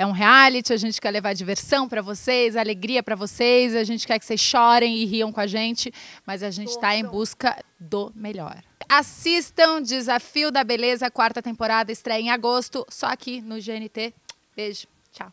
É um reality, a gente quer levar diversão para vocês, alegria para vocês, a gente quer que vocês chorem e riam com a gente, mas a gente está em busca do melhor. Assistam Desafio da Beleza, quarta temporada, estreia em agosto, só aqui no GNT. Beijo, tchau.